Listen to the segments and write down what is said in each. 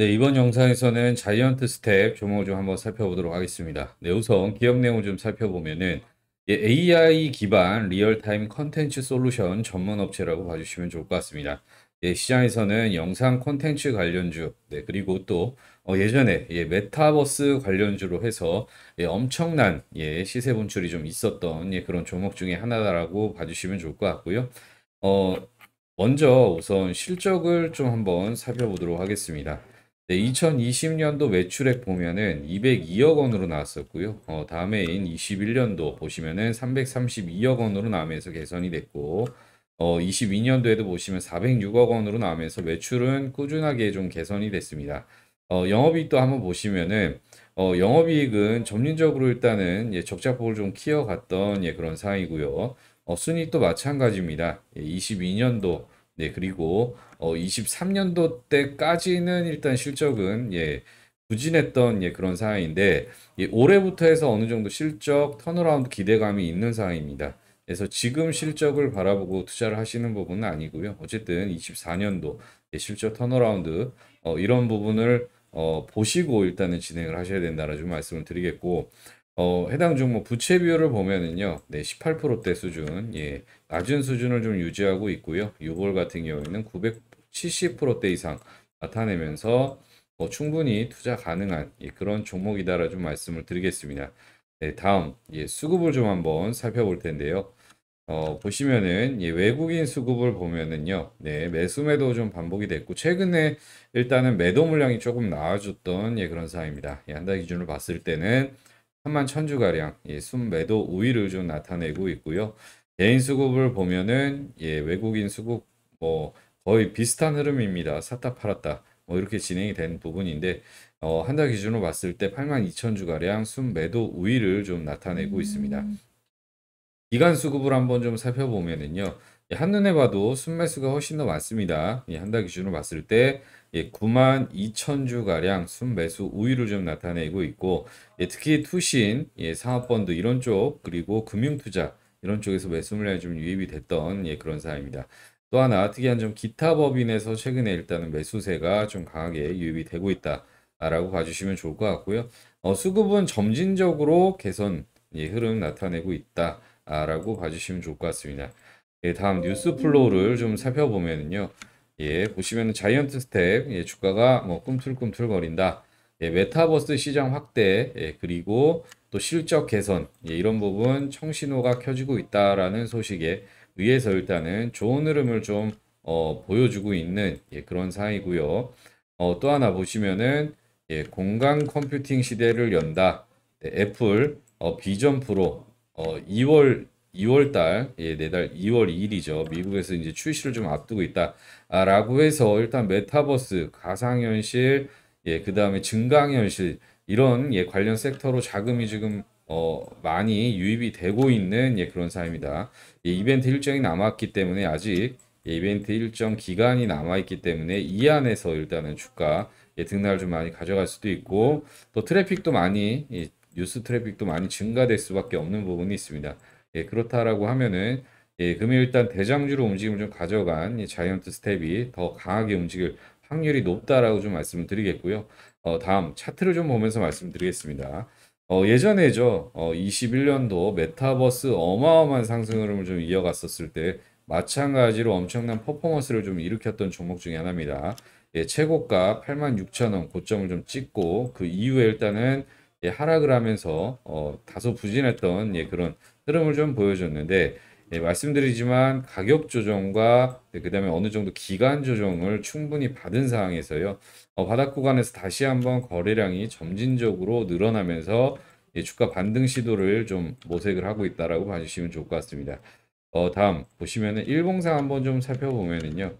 네, 이번 영상에서는 자이언트 스텝 조을좀 한번 살펴보도록 하겠습니다. 네, 우선 기업 내용을 좀 살펴보면은 예, AI 기반 리얼타임 컨텐츠 솔루션 전문 업체라고 봐주시면 좋을 것 같습니다. 예, 시장에서는 영상 콘텐츠 관련주, 네, 그리고 또 어, 예전에 예, 메타버스 관련주로 해서 예, 엄청난 예, 시세 분출이 좀 있었던 예, 그런 종목 중에 하나라고 다 봐주시면 좋을 것 같고요. 어, 먼저 우선 실적을 좀 한번 살펴보도록 하겠습니다. 네, 2020년도 매출액 보면은 202억 원으로 나왔었고요. 어, 다음해인 21년도 보시면은 332억 원으로 나면서 개선이 됐고 어, 22년도에도 보시면 406억 원으로 나면서 매출은 꾸준하게 좀 개선이 됐습니다. 어, 영업이익도 한번 보시면은 어, 영업이익은 점진적으로 일단은 예, 적자폭을 좀 키워갔던 예, 그런 상황이고요. 어, 순이익도 마찬가지입니다. 예, 22년도 네, 그리고 어 23년도 때까지는 일단 실적은 예, 부진했던 예, 그런 상황인데 예, 올해부터 해서 어느 정도 실적 턴어라운드 기대감이 있는 상황입니다. 그래서 지금 실적을 바라보고 투자를 하시는 부분은 아니고요. 어쨌든 24년도 예, 실적 턴어라운드 어, 이런 부분을 어, 보시고 일단은 진행을 하셔야 된다라는 말씀을 드리겠고 어, 해당 종목 부채 비율을 보면은요, 네, 18%대 수준, 예, 낮은 수준을 좀 유지하고 있고요. 6월 같은 경우에는 970%대 이상 나타내면서 뭐 충분히 투자 가능한 예, 그런 종목이다라 좀 말씀을 드리겠습니다. 네, 다음 예, 수급을 좀 한번 살펴볼 텐데요. 어, 보시면은 예, 외국인 수급을 보면은요, 네, 매수매도 좀 반복이 됐고 최근에 일단은 매도 물량이 조금 나아졌던 예, 그런 상황입니다. 예, 한달 기준으로 봤을 때는 3만 0주가량 예, 순매도 우위를 좀 나타내고 있고요. 개인 수급을 보면은 예, 외국인 수급 뭐 거의 비슷한 흐름입니다. 샀다 팔았다 뭐 이렇게 진행이 된 부분인데 어, 한 달 기준으로 봤을 때 8만 2 0 주가량 순매도 우위를 좀 나타내고 음. 있습니다. 기간 수급을 한번 좀 살펴보면은요. 예, 한눈에 봐도 순매수가 훨씬 더 많습니다. 예, 한 달 기준으로 봤을 때 예, 9만 2천 주가량 순매수 우위를 좀 나타내고 있고 예, 특히 투신, 예, 상업펀드 이런 쪽 그리고 금융투자 이런 쪽에서 매수 물량이 좀 유입이 됐던 예, 그런 사입니다. 항또 하나 특이한 점 기타 법인에서 최근에 일단은 매수세가 좀 강하게 유입이 되고 있다라고 봐주시면 좋을 것 같고요. 어, 수급은 점진적으로 개선 예, 흐름 나타내고 있다라고 봐주시면 좋을 것 같습니다. 예, 다음 뉴스 플로우를 좀 살펴보면요. 은 예, 보시면 자이언트 스텝, 예, 주가가 뭐 꿈틀꿈틀 거린다. 예, 메타버스 시장 확대, 예, 그리고 또 실적 개선, 예, 이런 부분 청신호가 켜지고 있다라는 소식에 의해서 일단은 좋은 흐름을 좀, 어, 보여주고 있는 예, 그런 상황이고요. 어, 또 하나 보시면은, 예, 공간 컴퓨팅 시대를 연다. 네, 애플, 어, 비전 프로, 어, 2월 2월달 예, 내달 2월 2일이죠. 미국에서 이제 출시를 좀 앞두고 있다라고 아, 해서 일단 메타버스, 가상현실, 예, 그 다음에 증강현실 이런 예, 관련 섹터로 자금이 지금 어, 많이 유입이 되고 있는 예, 그런 사입니다. 예, 이벤트 일정이 남았기 때문에 아직 예, 이벤트 일정 기간이 남아있기 때문에 이 안에서 일단은 주가 예, 등락을 좀 많이 가져갈 수도 있고 또 트래픽도 많이 예, 뉴스 트래픽도 많이 증가될 수밖에 없는 부분이 있습니다. 예, 그렇다라고 하면은 예, 금일 일단 대장주로 움직임을 좀 가져간 자이언트 스텝이 더 강하게 움직일 확률이 높다라고 좀 말씀드리겠고요. 어, 다음 차트를 좀 보면서 말씀드리겠습니다. 어, 예전에죠. 어, 21년도 메타버스 어마어마한 상승 흐름을 좀 이어갔었을 때 마찬가지로 엄청난 퍼포먼스를 좀 일으켰던 종목 중에 하나입니다. 예, 최고가 86,000원 고점을 좀 찍고 그 이후에 일단은 예, 하락을 하면서 어, 다소 부진했던 예, 그런 흐름을 좀 보여줬는데 예, 말씀드리지만 가격 조정과 그 다음에 어느 정도 기간 조정을 충분히 받은 상황에서요. 어, 바닥 구간에서 다시 한번 거래량이 점진적으로 늘어나면서 예, 주가 반등 시도를 좀 모색을 하고 있다라고 봐주시면 좋을 것 같습니다. 어, 다음 보시면은 일봉상 한번 좀 살펴보면은요.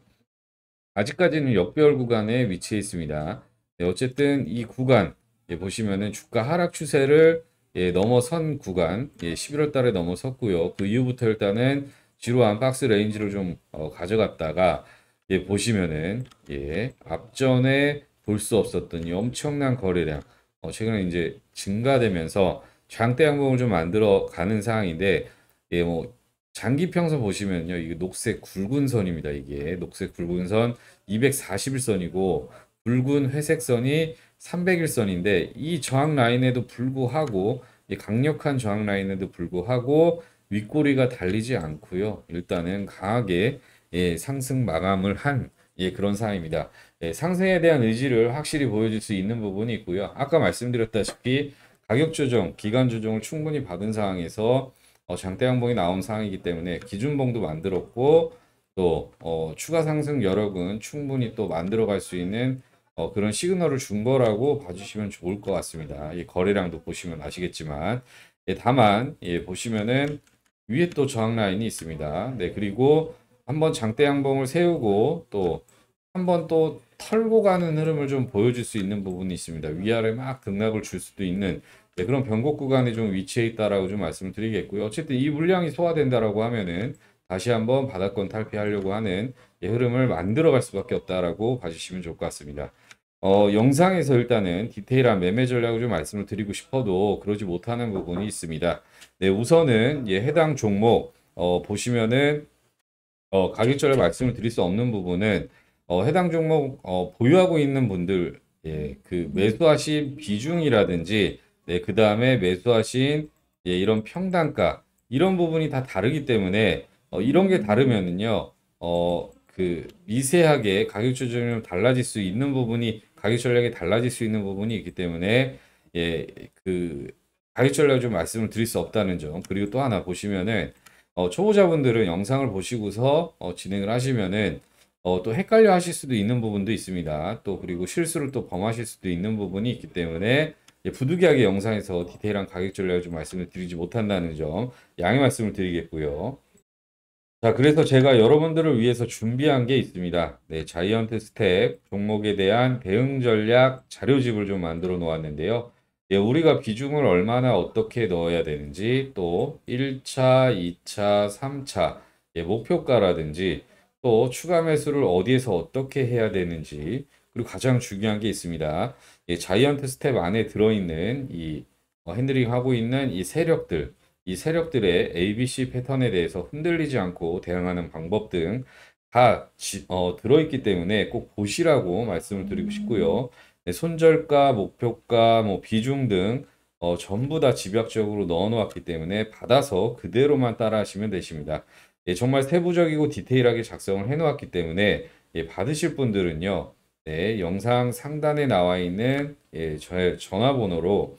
아직까지는 역별 구간에 위치해 있습니다. 네, 어쨌든 이 구간 예, 보시면은 주가 하락 추세를 예, 넘어선 구간 예, 11월 달에 넘어섰고요. 그 이후부터 일단은 지루한 박스 레인지를 좀 어, 가져갔다가 예, 보시면은 예, 앞전에 볼 수 없었던 이 엄청난 거래량 어, 최근에 이제 증가되면서 장대 양봉을 좀 만들어 가는 상황인데 예, 뭐 장기 평선 보시면요. 이게 녹색 굵은 선입니다. 이게 녹색 굵은 선 241선이고 붉은 회색 선이 300일선인데 이 저항 라인에도 불구하고 이 강력한 저항 라인에도 불구하고 윗꼬리가 달리지 않고요. 일단은 강하게 예, 상승 마감을 한 예, 그런 상황입니다. 예, 상승에 대한 의지를 확실히 보여줄 수 있는 부분이 있고요. 아까 말씀드렸다시피 가격 조정, 기간 조정을 충분히 받은 상황에서 어, 장대 양봉이 나온 상황이기 때문에 기준봉도 만들었고 또 어, 추가 상승 여력은 충분히 또 만들어갈 수 있는 어, 그런 시그널을 준 거라고 봐주시면 좋을 것 같습니다. 이 거래량도 보시면 아시겠지만 예, 다만 예, 보시면은 위에 또 저항 라인이 있습니다. 네 그리고 한번 장대 양봉을 세우고 또 한번 또 털고 가는 흐름을 좀 보여줄 수 있는 부분이 있습니다. 위아래 막 등락을 줄 수도 있는 네, 그런 변곡 구간이 좀 위치해 있다라고 좀 말씀드리겠고요. 어쨌든 이 물량이 소화된다라고 하면은 다시 한번 바닥권 탈피하려고 하는 흐름을 만들어갈 수밖에 없다라고 봐주시면 좋을 것 같습니다. 어, 영상에서 일단은 디테일한 매매 전략을 좀 말씀을 드리고 싶어도 그러지 못하는 부분이 있습니다. 네, 우선은 예, 해당 종목 어, 보시면은 어, 가격 전략 말씀을 드릴 수 없는 부분은 어, 해당 종목 어, 보유하고 있는 분들 예, 그 매수하신 비중이라든지 네, 그 다음에 매수하신 예, 이런 평단가 이런 부분이 다 다르기 때문에 어, 이런 게 다르면은요, 어, 그 미세하게 가격 조정이 달라질 수 있는 부분이 가격 전략이 달라질 수 있는 부분이 있기 때문에 예, 그 가격 전략 을좀 말씀을 드릴 수 없다는 점. 그리고 또 하나 보시면은 어, 초보자분들은 영상을 보시고서 어, 진행을 하시면은 어, 또 헷갈려 하실 수도 있는 부분도 있습니다. 또 그리고 실수를 또 범하실 수도 있는 부분이 있기 때문에 예, 부득이하게 영상에서 디테일한 가격 전략을 좀 말씀을 드리지 못한다는 점 양해 말씀을 드리겠고요. 자, 그래서 제가 여러분들을 위해서 준비한 게 있습니다. 네, 자이언트 스텝 종목에 대한 대응 전략 자료집을 좀 만들어 놓았는데요. 예, 우리가 비중을 얼마나 어떻게 넣어야 되는지, 또 1차, 2차, 3차, 예, 목표가라든지, 또 추가 매수를 어디에서 어떻게 해야 되는지, 그리고 가장 중요한 게 있습니다. 예, 자이언트 스텝 안에 들어있는 이 어, 핸들링 하고 있는 이 세력들, 이 세력들의 ABC 패턴에 대해서 흔들리지 않고 대응하는 방법 등다 어, 들어있기 때문에 꼭 보시라고 말씀을 드리고 싶고요. 음. 네, 손절가, 목표가, 뭐 비중 등 어, 전부 다 집약적으로 넣어놓았기 때문에 받아서 그대로만 따라하시면 되십니다. 예, 정말 세부적이고 디테일하게 작성을 해놓았기 때문에 예, 받으실 분들은요, 네, 영상 상단에 나와 있는 예, 저의 전화번호로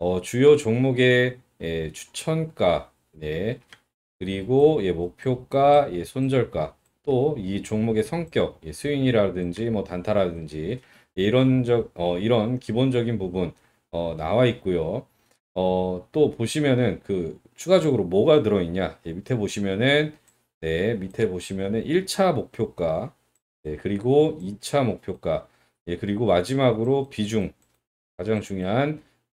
어, 주요 종목의 예, 추천가, 예, 그리고 예, 목표가, 예, 손절가, 또 이 종목의 성격, 예, 스윙이라든지 뭐 단타라든지 예, 이런 적, 어, 이런 기본적인 부분 어, 나와 있고요. 어, 또 보시면은 그 추가적으로 뭐가 들어있냐? 예, 밑에 보시면은 네, 밑에 보시면은 1차 목표가, 네, 그리고 2차 목표가, 예, 그리고 마지막으로 비중, 가장 중요한